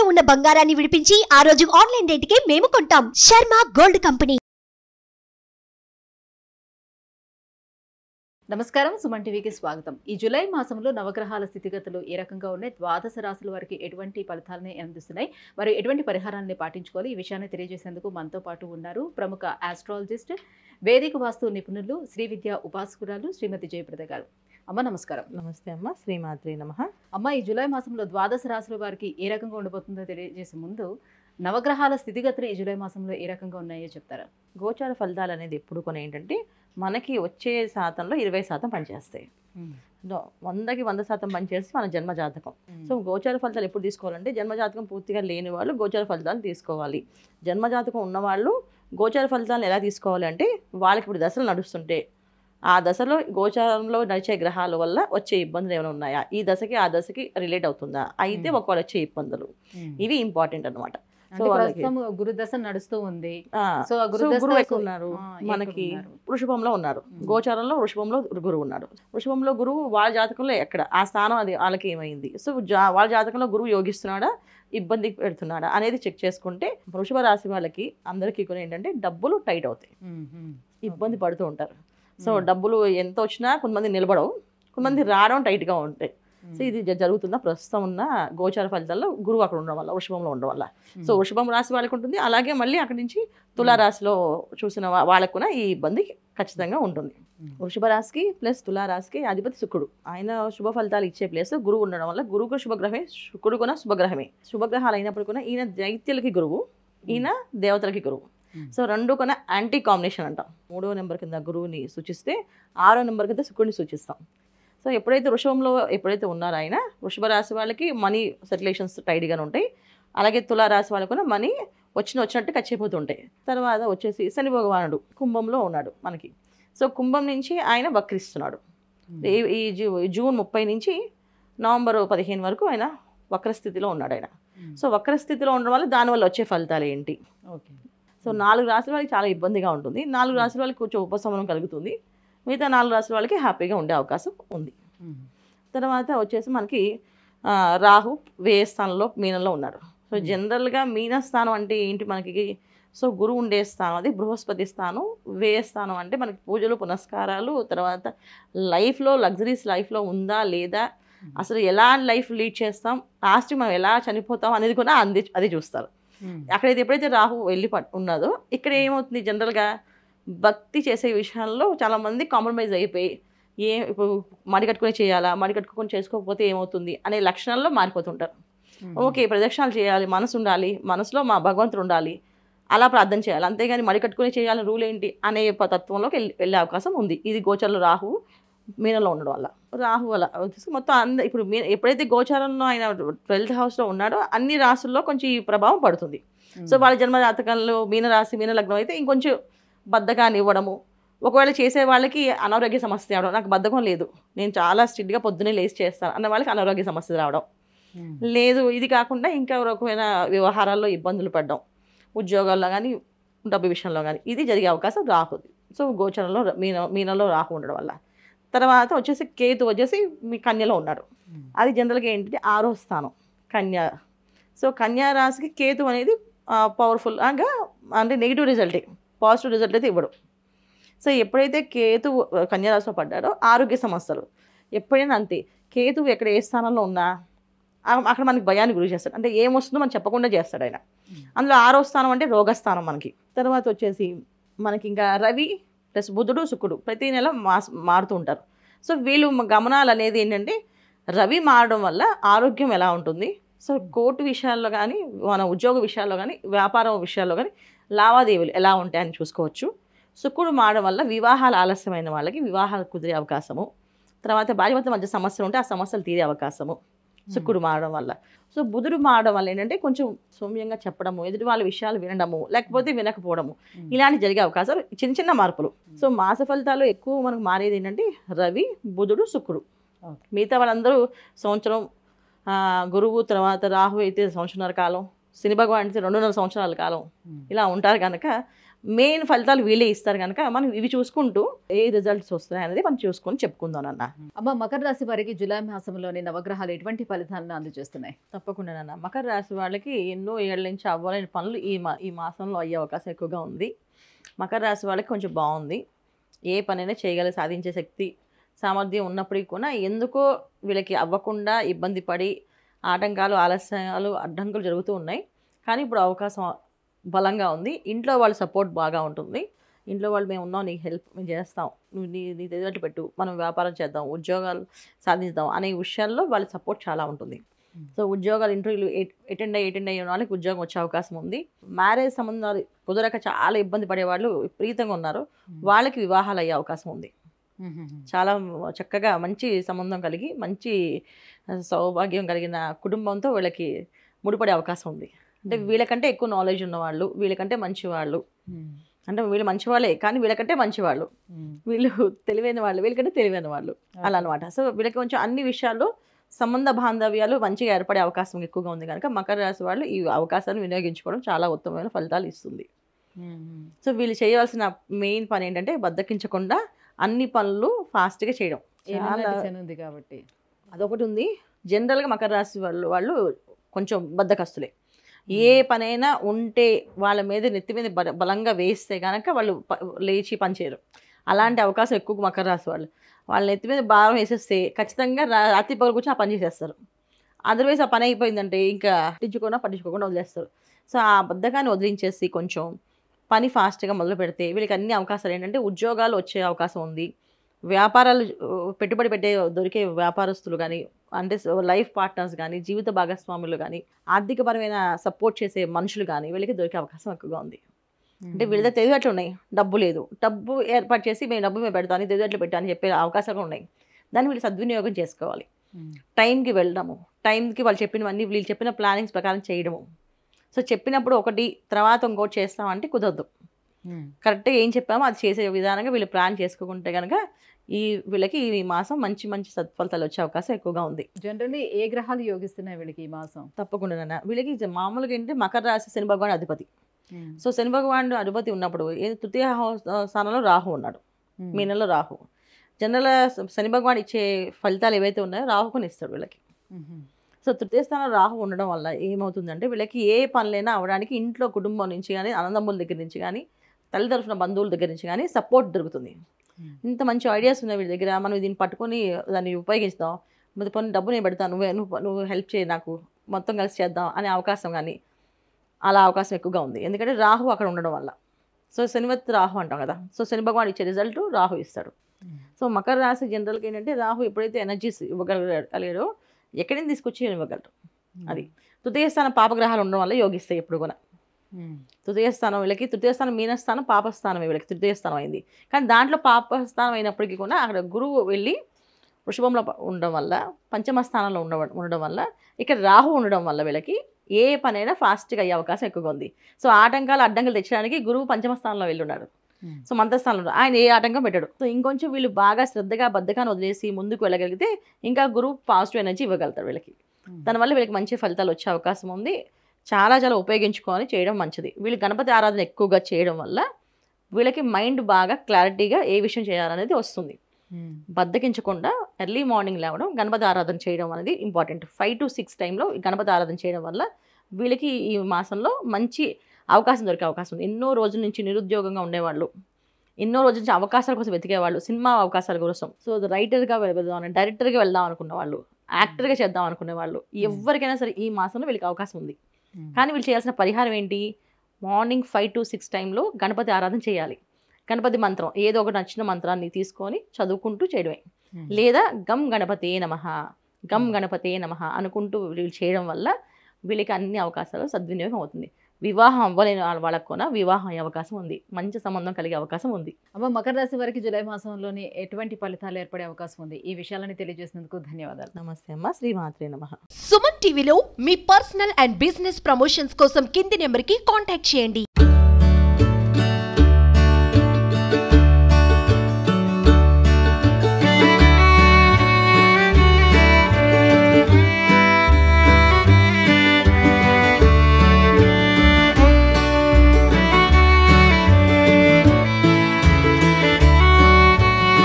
తాకట్టులో ఉన్న బంగారాన్ని విడిపించి ఆ రోజు ఆన్లైన్ రేటుకే మేము కొంటాం శర్మ గోల్డ్ కంపెనీ నమస్కారం సుమన్ టీవీకి స్వాగతం ఈ జులై మాసంలో నవగ్రహాల స్థితిగతులు ఏ రకంగా ఉన్నాయి ద్వాదశ రాశుల వారికి ఎటువంటి ఫలితాలని అందిస్తున్నాయి మరి ఎటువంటి పరిహారాన్ని పాటించుకోవాలి ఈ విషయాన్ని తెలియజేసేందుకు మనతో పాటు ఉన్నారు ప్రముఖ ఆస్ట్రాలజిస్ట్ వేదిక వాస్తు నిపుణులు శ్రీ విద్యా ఉపాసకురాలు శ్రీమతి జయప్రద గారు అమ్మ నమస్కారం నమస్తే అమ్మ శ్రీమాత్రి నమ అమ్మ ఈ జూలై మాసంలో ద్వాదశ రాశుల వారికి ఏ రకంగా ఉండబోతుందో తెలియజేసే ముందు నవగ్రహాల స్థితిగతులు ఈ జూలై మాసంలో ఏ రకంగా ఉన్నాయో చెప్తారా గోచార ఫలితాలు అనేది ఎప్పుడు కొన్ని ఏంటంటే మనకి వచ్చే శాతంలో ఇరవై శాతం పనిచేస్తాయి వందకి వంద శాతం పనిచేస్తే మన జన్మ జాతకం సో గోచార ఫలితాలు ఎప్పుడు తీసుకోవాలంటే జన్మ జాతకం పూర్తిగా లేని వాళ్ళు గోచార ఫలితాలు తీసుకోవాలి జన్మజాతకం ఉన్నవాళ్ళు గోచార ఫలితాలను ఎలా తీసుకోవాలంటే వాళ్ళకి ఇప్పుడు దశలు నడుస్తుంటే ఆ దశలో గోచారంలో నడిచే గ్రహాల వల్ల వచ్చే ఇబ్బందులు ఏమైనా ఉన్నాయా ఈ దశకి ఆ దశకి రిలేట్ అవుతుందా అయితే ఒకవేళ వచ్చే ఇబ్బందులు ఇవి ఇంపార్టెంట్ అనమాట గురుదశ నడుస్తూ ఉంది ఉన్నారు మనకి వృషభంలో ఉన్నారు గోచారంలో వృషభంలో గురువు ఉన్నారు వృషభంలో గురువు వాళ్ళ జాతకంలో ఎక్కడ ఆ స్థానం అది వాళ్ళకి ఏమైంది సో వాళ్ళ జాతకంలో గురువు యోగిస్తున్నాడా ఇబ్బంది పెడుతున్నాడా అనేది చెక్ చేసుకుంటే వృషభ రాశి వాళ్ళకి అందరికీ కూడా ఏంటంటే డబ్బులు టైట్ అవుతాయి ఇబ్బంది పడుతూ ఉంటారు సో hmm. డబ్బులు ఎంత వచ్చినా కొంతమంది నిలబడవు కొంతమంది hmm. రావడం టైట్గా ఉంటాయి సో hmm. ఇది జరుగుతున్న ప్రస్తుతం ఉన్న గోచార ఫలితాల్లో గురువు అక్కడ ఉండడం వల్ల వృషభంలో ఉండడం వల్ల సో వృషభం రాశి వాళ్ళకి ఉంటుంది అలాగే మళ్ళీ అక్కడి నుంచి తులారాశిలో చూసిన వాళ్ళకు కూడా ఈ ఇబ్బంది ఖచ్చితంగా ఉంటుంది వృషభ రాశికి ప్లస్ తులారాశికి అధిపతి శుక్రుడు ఆయన శుభ ఫలితాలు ఇచ్చే ప్లేస్ గురువు ఉండడం వల్ల గురువుకు శుభగ్రహమే శుక్రుడు కూడా శుభగ్రహమే శుభగ్రహాలు అయినప్పుడు కూడా ఈయన దైత్యులకి గురువు ఈయన దేవతలకి గురువు సో hmm. రెండు కన్నా యాంటీ కాంబినేషన్ అంటాం మూడో నెంబర్ కింద గురువుని సూచిస్తే ఆరో నెంబర్ కింద శుక్రుడిని సూచిస్తాం సో ఎప్పుడైతే వృషభంలో ఎప్పుడైతే ఉన్నారో ఆయన వృషభ రాశి వాళ్ళకి మనీ సర్క్యులేషన్స్ టైడ్గానే ఉంటాయి అలాగే తులారాశి వాళ్ళకు కూడా మనీ వచ్చిన వచ్చినట్టు ఖచ్చిపోతుంటాయి తర్వాత వచ్చేసి శని భగవానుడు కుంభంలో ఉన్నాడు మనకి సో కుంభం నుంచి ఆయన వక్రిస్తున్నాడు hmm. ఈ జూన్ ముప్పై నుంచి నవంబర్ పదిహేను వరకు ఆయన వక్రస్థితిలో ఉన్నాడు ఆయన సో hmm. వక్రస్థితిలో ఉండడం వల్ల దానివల్ల వచ్చే ఫలితాలు ఏంటి ఓకే సో నాలుగు రాసుల వాళ్ళకి చాలా ఇబ్బందిగా ఉంటుంది నాలుగు hmm. రాసుల వాళ్ళకి కొంచెం ఉపశమనం కలుగుతుంది మిగతా నాలుగు రాసుల వాళ్ళకి హ్యాపీగా ఉండే అవకాశం ఉంది hmm. తర్వాత వచ్చేసి మనకి రాహు వేయ స్థానంలో మీనంలో ఉన్నాడు సో hmm. జనరల్గా మీనస్థానం అంటే ఏంటి మనకి సో గురువు ఉండే స్థానం అది బృహస్పతి స్థానం వేయ స్థానం అంటే మనకి పూజలు పునస్కారాలు తర్వాత లైఫ్లో లగ్జరీస్ లైఫ్లో ఉందా లేదా అసలు ఎలా లైఫ్ లీడ్ చేస్తాం లాస్ట్ మనం ఎలా చనిపోతాం అనేది కూడా అంది అది చూస్తారు Hmm. అక్కడైతే ఎప్పుడైతే రాహు వెళ్ళి ఉన్నదో ఇక్కడ hmm. ఏమవుతుంది జనరల్గా భక్తి చేసే విషయాల్లో చాలామంది కాంప్రమైజ్ అయిపోయి ఏ ఇప్పుడు మడి కట్టుకుని చేయాలా మడి కట్టుకుని చేసుకోకపోతే ఏమవుతుంది అనే లక్షణాల్లో మారిపోతుంటారు hmm. ఓకే ప్రదక్షిణాలు చేయాలి మనసు ఉండాలి మనసులో మా భగవంతుడు ఉండాలి అలా ప్రార్థన చేయాలి అంతేగాని మడి కట్టుకుని చేయాలని రూల్ ఏంటి అనే తత్వంలోకి వెళ్ళే అవకాశం ఉంది ఇది గోచరలో రాహు మీనంలో ఉండడం వల్ల రాహు వల్ల మొత్తం అంద ఇప్పుడు మీ ఎప్పుడైతే గోచారంలో ఆయన ట్వెల్త్ హౌస్లో ఉన్నాడో అన్ని రాసుల్లో కొంచెం ఈ ప్రభావం పడుతుంది సో వాళ్ళ జన్మ జాతకంలో మీన లగ్నం అయితే ఇంకొంచెం బద్ధకాన్ని ఇవ్వడము ఒకవేళ చేసే వాళ్ళకి అనారోగ్య సమస్య రావడం నాకు బద్ధకం లేదు నేను చాలా స్ట్రిక్ట్గా పొద్దున్నే లేచి చేస్తాను అన్న వాళ్ళకి అనారోగ్య సమస్య రావడం లేదు ఇది కాకుండా ఇంకా రకమైన వ్యవహారాల్లో ఇబ్బందులు పడడం ఉద్యోగాల్లో కానీ డబ్బు విషయంలో కానీ ఇది జరిగే అవకాశం రాహుది సో గోచరంలో మీన మీనలో రాహు ఉండడం వల్ల తర్వాత వచ్చేసి కేతు వచ్చేసి మీ కన్యలో ఉన్నాడు అది జనరల్గా ఏంటంటే ఆరో స్థానం కన్యా సో కన్యా రాశికి కేతు అనేది పవర్ఫుల్ అంటే అంటే నెగిటివ్ రిజల్టే పాజిటివ్ రిజల్ట్ అయితే ఇవ్వడు సో ఎప్పుడైతే కేతు కన్యారాశిలో పడ్డాడో ఆరోగ్య సమస్యలు ఎప్పుడైనా అంతే కేతు ఎక్కడ ఏ స్థానంలో ఉన్నా అక్కడ మనకి భయాన్ని గురి చేస్తాడు అంటే ఏమొస్తుందో మనం చెప్పకుండా చేస్తాడు ఆయన అందులో ఆరో స్థానం అంటే రోగస్థానం మనకి తర్వాత వచ్చేసి మనకి ఇంకా రవి ప్లస్ బుధుడు శుకుడు ప్రతి నెల మాస్ మారుతూ ఉంటారు సో వీళ్ళు గమనాలు అనేది ఏంటంటే రవి మారడం వల్ల ఆరోగ్యం ఎలా ఉంటుంది సో కోర్టు విషయాల్లో కానీ మన ఉద్యోగ విషయాల్లో కానీ వ్యాపారం విషయాల్లో కానీ లావాదేవీలు ఎలా ఉంటాయని చూసుకోవచ్చు శుక్రుడు మారడం వల్ల వివాహాలు ఆలస్యమైన వాళ్ళకి వివాహాలు కుదిరే అవకాశము తర్వాత భార్యభర్త మధ్య సమస్యలు ఉంటే ఆ సమస్యలు తీరే అవకాశము శుక్రుడు మారడం వల్ల సో బుధుడు మారడం వల్ల ఏంటంటే కొంచెం సౌమ్యంగా చెప్పడము ఎదుటి వాళ్ళ విషయాలు వినడము లేకపోతే వినకపోవడము ఇలాంటి జరిగే అవకాశాలు చిన్న చిన్న మార్పులు సో మాస ఫలితాలు ఎక్కువ మనకు మారేది ఏంటంటే రవి బుధుడు శుక్రుడు మిగతా వాళ్ళందరూ సంవత్సరం గురువు తర్వాత రాహు అయితే సంవత్సరాల కాలం శని భగవాన్ రెండున్నర సంవత్సరాల కాలం ఇలా ఉంటారు కనుక మెయిన్ ఫలితాలు వీళ్ళే ఇస్తారు కనుక మనం ఇవి చూసుకుంటూ ఏ రిజల్ట్స్ వస్తున్నాయి అనేది మనం చూసుకొని చెప్పుకుందాం అన్న అమ్మ మకర రాశి వారికి జులై మాసంలోని నవగ్రహాలు ఎటువంటి ఫలితాలను అందజేస్తున్నాయి తప్పకుండా అన్న మకర రాశి వాళ్ళకి ఎన్నో ఏళ్ళ నుంచి అవ్వాలని పనులు ఈ మా ఈ మాసంలో అయ్యే అవకాశం ఎక్కువగా ఉంది మకర రాశి వాళ్ళకి కొంచెం బాగుంది ఏ పనైనా చేయగల సాధించే శక్తి సామర్థ్యం ఉన్నప్పటికీ కూడా ఎందుకో వీళ్ళకి అవ్వకుండా ఇబ్బంది పడి ఆటంకాలు ఆలస్యాలు అడ్డంకులు జరుగుతూ ఉన్నాయి కానీ ఇప్పుడు అవకాశం బలంగా ఉంది ఇంట్లో వాళ్ళ సపోర్ట్ బాగా ఉంటుంది ఇంట్లో వాళ్ళు మేము ఉన్నాం నీకు హెల్ప్ మేము చేస్తాం నువ్వు నీ నీ తెలిసినట్టు పెట్టు మనం వ్యాపారం చేద్దాం ఉద్యోగాలు సాధిద్దాం అనే విషయాల్లో వాళ్ళ సపోర్ట్ చాలా ఉంటుంది hmm. సో ఉద్యోగాలు ఇంటర్వ్యూలు అటెండ్ అయ్యి అటెండ్ అయ్యే వాళ్ళకి ఉద్యోగం వచ్చే అవకాశం ఉంది మ్యారేజ్ సంబంధాలు కుదరక చాలా ఇబ్బంది పడేవాళ్ళు విపరీతంగా ఉన్నారు hmm. వాళ్ళకి వివాహాలు అయ్యే అవకాశం ఉంది hmm. చాలా చక్కగా మంచి సంబంధం కలిగి మంచి సౌభాగ్యం కలిగిన కుటుంబంతో వీళ్ళకి ముడిపడే అవకాశం ఉంది అంటే hmm. వీళ్ళకంటే ఎక్కువ నాలెడ్జ్ ఉన్నవాళ్ళు వీళ్ళకంటే మంచివాళ్ళు hmm. అంటే వీళ్ళు మంచివాళ్ళే కానీ వీళ్ళకంటే మంచివాళ్ళు hmm. వీళ్ళు తెలివైన వాళ్ళు వీళ్ళకంటే తెలివైన వాళ్ళు అలా అనమాట సో వీళ్ళకి కొంచెం అన్ని విషయాల్లో సంబంధ బాంధవ్యాలు మంచిగా ఏర్పడే అవకాశం ఎక్కువగా ఉంది కనుక మకర రాశి వాళ్ళు ఈ అవకాశాన్ని వినియోగించుకోవడం చాలా ఉత్తమమైన ఫలితాలు ఇస్తుంది సో వీళ్ళు చేయవలసిన మెయిన్ పని ఏంటంటే బద్దకించకుండా అన్ని పనులు ఫాస్ట్గా చేయడం కాబట్టి అదొకటి ఉంది జనరల్గా మకర రాశి వాళ్ళు వాళ్ళు కొంచెం బద్దకస్తులే ఏ పనైనా ఉంటే వాళ్ళ మీద నెత్తి మీద బలంగా వేస్తే కనుక వాళ్ళు లేచి పనిచేయరు అలాంటి అవకాశం ఎక్కువ మకర రాసి వాళ్ళు వాళ్ళ నెత్తి మీద భారం వేసేస్తే ఖచ్చితంగా రాత్రి పగలు కూర్చొని ఆ పని చేసేస్తారు అదర్వైజ్ ఆ పని అయిపోయిందంటే ఇంకా పట్టించుకోకుండా పట్టించుకోకుండా వదిలేస్తారు సో ఆ బద్ధకాన్ని వదిలించేసి కొంచెం పని ఫాస్ట్గా మొదలు పెడితే వీళ్ళకి అన్ని అవకాశాలు ఏంటంటే ఉద్యోగాలు వచ్చే అవకాశం ఉంది వ్యాపారాలు పెట్టుబడి పెట్టే దొరికే వ్యాపారస్తులు కానీ అంటే లైఫ్ పార్ట్నర్స్ కానీ జీవిత భాగస్వాములు కానీ ఆర్థికపరమైన సపోర్ట్ చేసే మనుషులు కానీ వీళ్ళకి దొరికే అవకాశం ఎక్కువగా ఉంది అంటే వీళ్ళ తెలివిట్లు ఉన్నాయి డబ్బు లేదు డబ్బు ఏర్పాటు చేసి మేము డబ్బు మేము పెడతాను తెలివిట్లు పెట్టాను చెప్పే అవకాశాలు ఉన్నాయి దాన్ని వీళ్ళు సద్వినియోగం చేసుకోవాలి టైంకి వెళ్ళడము టైంకి వాళ్ళు చెప్పినవన్నీ వీళ్ళు చెప్పిన ప్లానింగ్స్ ప్రకారం చేయడము సో చెప్పినప్పుడు ఒకటి తర్వాత ఇంకోటి చేస్తామంటే కుదరదు కరెక్ట్గా ఏం చెప్పామో అది చేసే విధానంగా వీళ్ళు ప్లాన్ చేసుకుంటే కనుక ఈ వీళ్ళకి ఈ మాసం మంచి మంచి సత్ఫలితాలు వచ్చే అవకాశం ఎక్కువగా ఉంది జనరల్లీ ఏ గ్రహాలు యోగిస్తున్నాయి వీళ్ళకి ఈ మాసం తప్పకుండా వీళ్ళకి మామూలుగా ఏంటంటే మకర రాశి శని భగవాన్ అధిపతి సో శని భగవాన్ అధిపతి ఉన్నప్పుడు తృతీయ స్థానంలో రాహు ఉన్నాడు నెలలో రాహు జనరల్ శని భగవాన్ ఇచ్చే ఫలితాలు ఏవైతే ఉన్నాయో రాహుకుని ఇస్తాడు వీళ్ళకి సో తృతీయ స్థానంలో రాహు ఉండడం వల్ల ఏమవుతుందంటే వీళ్ళకి ఏ పనులైనా అవడానికి ఇంట్లో కుటుంబం నుంచి కానీ అనందమ్ముల దగ్గర నుంచి కానీ తల్లి తరఫున బంధువుల దగ్గర నుంచి కానీ సపోర్ట్ దొరుకుతుంది hmm. ఇంత మంచి ఐడియాస్ ఉన్నాయి వీడి దగ్గర మనం దీన్ని పట్టుకొని దాన్ని ఉపయోగిస్తాం మొదటి పని డబ్బు నేను పెడతాను నువ్వే నువ్వు నువ్వు హెల్ప్ చేయి నాకు మొత్తం కలిసి చేద్దాం అనే అవకాశం కానీ అలా అవకాశం ఎక్కువగా ఉంది ఎందుకంటే రాహు అక్కడ ఉండడం వల్ల సో శనివత్ రాహు అంటాం కదా సో శని భగవాన్ ఇచ్చే రిజల్ట్ రాహు ఇస్తాడు hmm. సో మకర రాశి జనరల్కి ఏంటంటే రాహు ఎప్పుడైతే ఎనర్జీస్ ఇవ్వగలిగాడో ఎక్కడిని తీసుకొచ్చి ఇవ్వగలరు hmm. అది తృతీయ స్థానం పాపగ్రహాలు ఉండడం వల్ల యోగిస్తాయి ఎప్పుడు కూడా తృతీయ స్థానం వీళ్ళకి తృతీయ స్థానం మీనస్థానం పాపస్థానం వీళ్ళకి తృతీయ స్థానం అయింది కానీ దాంట్లో పాపస్థానం అయినప్పటికీ కూడా అక్కడ గురువు వెళ్ళి వృషభంలో ఉండడం వల్ల పంచమ స్థానంలో ఉండ ఉండడం వల్ల ఇక్కడ రాహు ఉండడం వల్ల వీళ్ళకి ఏ పనైనా ఫాస్ట్గా అయ్యే అవకాశం ఎక్కువగా ఉంది సో ఆటంకాలు అడ్డంకులు తెచ్చడానికి గురువు పంచమ స్థానంలో వెళ్ళున్నాడు సో మంత్రస్థానంలో ఆయన ఏ ఆటంకం పెట్టాడు సో ఇంకొంచెం వీళ్ళు బాగా శ్రద్ధగా బద్ధకాన్ని వదిలేసి ముందుకు వెళ్ళగలిగితే ఇంకా గురువు పాజిటివ్ ఎనర్జీ ఇవ్వగలుగుతారు వీళ్ళకి దానివల్ల వీళ్ళకి మంచి ఫలితాలు వచ్చే అవకాశం ఉంది చాలా చాలా ఉపయోగించుకొని చేయడం మంచిది వీళ్ళు గణపతి ఆరాధన ఎక్కువగా చేయడం వల్ల వీళ్ళకి మైండ్ బాగా క్లారిటీగా ఏ విషయం చేయాలనేది వస్తుంది బద్దకించకుండా ఎర్లీ మార్నింగ్ లేవడం గణపతి ఆరాధన చేయడం అనేది ఇంపార్టెంట్ ఫైవ్ టు సిక్స్ టైంలో గణపతి ఆరాధన చేయడం వల్ల వీళ్ళకి ఈ మాసంలో మంచి అవకాశం దొరికే అవకాశం ఉంది ఎన్నో రోజుల నుంచి నిరుద్యోగంగా ఉండేవాళ్ళు ఎన్నో రోజుల నుంచి అవకాశాల కోసం వెతికేవాళ్ళు సినిమా అవకాశాల కోసం సో రైటర్గా వెళ్దాం డైరెక్టర్గా వెళ్దాం అనుకున్న వాళ్ళు యాక్టర్గా చేద్దాం అనుకునే వాళ్ళు ఎవరికైనా సరే ఈ మాసంలో వీళ్ళకి అవకాశం ఉంది Hmm. కానీ వీళ్ళు చేయాల్సిన పరిహారం ఏంటి మార్నింగ్ ఫైవ్ టు సిక్స్ టైంలో గణపతి ఆరాధన చేయాలి గణపతి మంత్రం ఏదో ఒకటి నచ్చిన మంత్రాన్ని తీసుకొని చదువుకుంటూ చేయడమే hmm. లేదా గమ్ గణపతే నమ గమ్ hmm. గణపతే నమ అనుకుంటూ వీళ్ళు చేయడం వల్ల వీళ్ళకి అన్ని అవకాశాలు సద్వినియోగం అవుతుంది వివాహం అవ్వలేని వాళ్ళకు కూడా వివాహం అయ్యే అవకాశం ఉంది మంచి సంబంధం కలిగే అవకాశం ఉంది అమ్మ మకర రాశి వారికి జూలై మాసంలోని ఎటువంటి ఫలితాలు ఏర్పడే అవకాశం ఉంది ఈ విషయాలను తెలియజేసినందుకు ధన్యవాదాలు నమస్తే అమ్మ శ్రీమాత్రే నమ సుమన్ టీవీలో మీ పర్సనల్ అండ్ బిజినెస్ ప్రమోషన్స్ కోసం కింది నెంబర్ కి కాంటాక్ట్ చేయండి